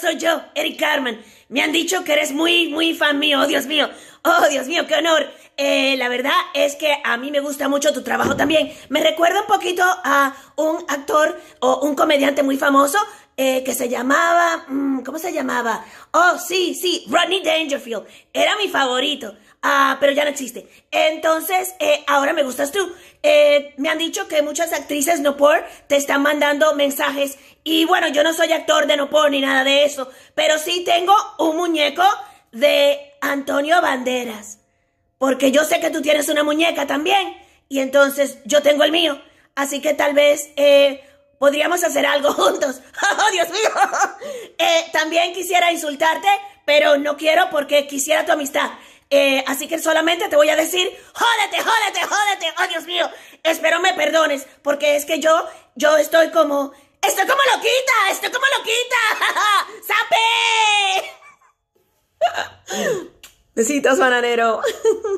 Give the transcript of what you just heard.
soy yo, Eric Carmen. Me han dicho que eres muy, muy fan mío, oh Dios mío, oh Dios mío, qué honor. Eh, la verdad es que a mí me gusta mucho tu trabajo también. Me recuerda un poquito a un actor o un comediante muy famoso eh, que se llamaba, mm, ¿cómo se llamaba? Oh, sí, sí, Rodney Dangerfield. Era mi favorito. Ah, pero ya no existe. Entonces, eh, ahora me gustas tú. Eh, me han dicho que muchas actrices no por te están mandando mensajes. Y bueno, yo no soy actor de no por ni nada de eso. Pero sí tengo un muñeco de Antonio Banderas. Porque yo sé que tú tienes una muñeca también. Y entonces yo tengo el mío. Así que tal vez podríamos hacer algo juntos. ¡Oh, Dios mío! Eh, también quisiera insultarte, pero no quiero porque quisiera tu amistad. Eh, así que solamente te voy a decir, jódete, jódete, jódete. ¡Oh, Dios mío! Espero me perdones, porque es que yo, yo estoy como... ¡Estoy como loquita! ¡Estoy como loquita! ¡Sape! Besitos, bananero.